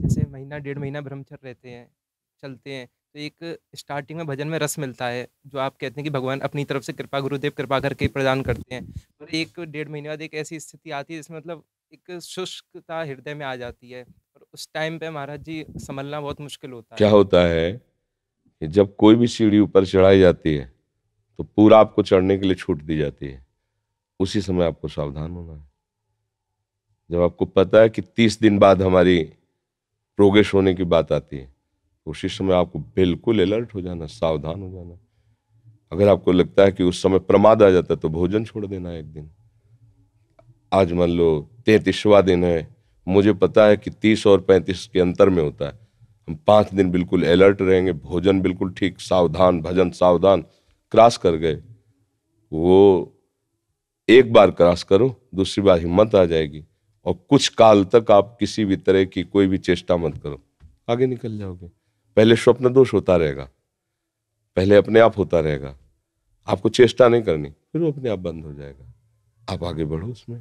जैसे महीना डेढ़ महीना ब्रह्मचर्य रहते हैं चलते हैं तो एक स्टार्टिंग में भजन में रस मिलता है जो आप कहते हैं कि भगवान अपनी तरफ से कृपा गुरुदेव कृपा करके प्रदान करते हैं और एक डेढ़ महीने बाद एक ऐसी स्थिति आती है जिसमें मतलब एक शुष्कता हृदय में आ जाती है और उस टाइम पे महाराज जी संभलना बहुत मुश्किल होता है क्या होता है जब कोई भी सीढ़ी ऊपर चढ़ाई जाती है तो पूरा आपको चढ़ने के लिए छूट दी जाती है उसी समय आपको सावधान होना है जब आपको पता है कि तीस दिन बाद हमारी प्रोग्रेस होने की बात आती है उसी समय आपको बिल्कुल अलर्ट हो जाना सावधान हो जाना अगर आपको लगता है कि उस समय प्रमाद आ जाता है तो भोजन छोड़ देना एक दिन आज मान लो तैतीसवा दिन है मुझे पता है कि तीस और पैंतीस के अंतर में होता है हम पाँच दिन बिल्कुल अलर्ट रहेंगे भोजन बिल्कुल ठीक सावधान भजन सावधान क्रॉस कर गए वो एक बार क्रॉस करो दूसरी बार हिम्मत आ जाएगी और कुछ काल तक आप किसी भी तरह की कोई भी चेष्टा मत करो आगे निकल जाओगे पहले स्वप्न दोष होता रहेगा पहले अपने आप होता रहेगा आपको चेष्टा नहीं करनी फिर वो अपने आप बंद हो जाएगा आप आगे बढ़ो उसमें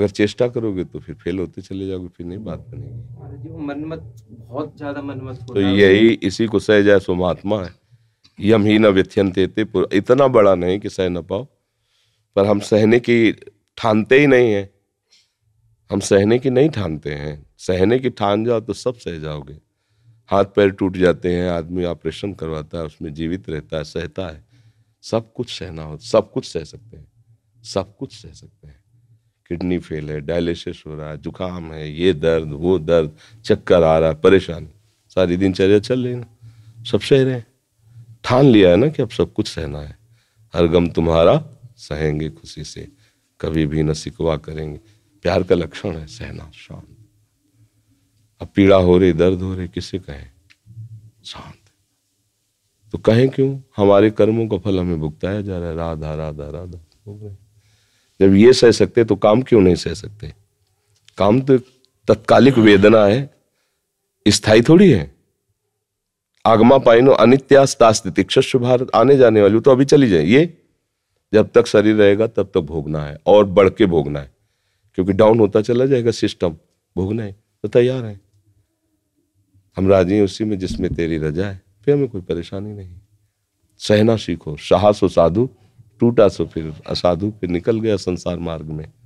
अगर चेष्टा करोगे तो फिर फेल होते चले जाओगे फिर नहीं बात बनेगी मनमत बहुत ज्यादा मनमत तो यही इसी को सह जाए सोमात्मा है यम ही न व्यथ्यंते इतना बड़ा नहीं कि सह न पाओ पर हम सहने की ठानते ही नहीं है हम सहने की नहीं ठानते हैं सहने की ठान जाओ तो सब सह जाओगे हाथ पैर टूट जाते हैं आदमी ऑपरेशन करवाता है उसमें जीवित रहता है सहता है सब कुछ सहना हो सब कुछ सह सकते हैं सब कुछ सह सकते हैं किडनी फेल है डायलिसिस हो रहा है जुकाम है ये दर्द वो दर्द चक्कर आ रहा है परेशानी सारी दिनचर्या चल रही ना सब सह रहे हैं ठान लिया है ना कि अब सब कुछ सहना है हर गम तुम्हारा सहेंगे खुशी से कभी भी न सिकवा करेंगे प्यार का लक्षण है सहना शांत अब पीड़ा हो रही दर्द हो रही किसे कहें शांत तो कहें क्यों हमारे कर्मों का फल हमें भुगताया जा रहा है राधा राधा राधा जब ये सह सकते तो काम क्यों नहीं सह सकते काम तो तत्कालिक वेदना है स्थाई थोड़ी है आगमा पाइनो अनित्यास्तास्तितिक्ष भारत आने जाने वाली तो अभी चली जाए ये जब तक शरीर रहेगा तब तक भोगना है और बढ़ के भोगना है क्योंकि डाउन होता चला जाएगा सिस्टम भोगना है तो तैयार है हम राजी हैं उसी में जिसमें तेरी रजा है फिर हमें कोई परेशानी नहीं सहना सीखो साहस हो साधु टूटा सो फिर असाधु फिर निकल गया संसार मार्ग में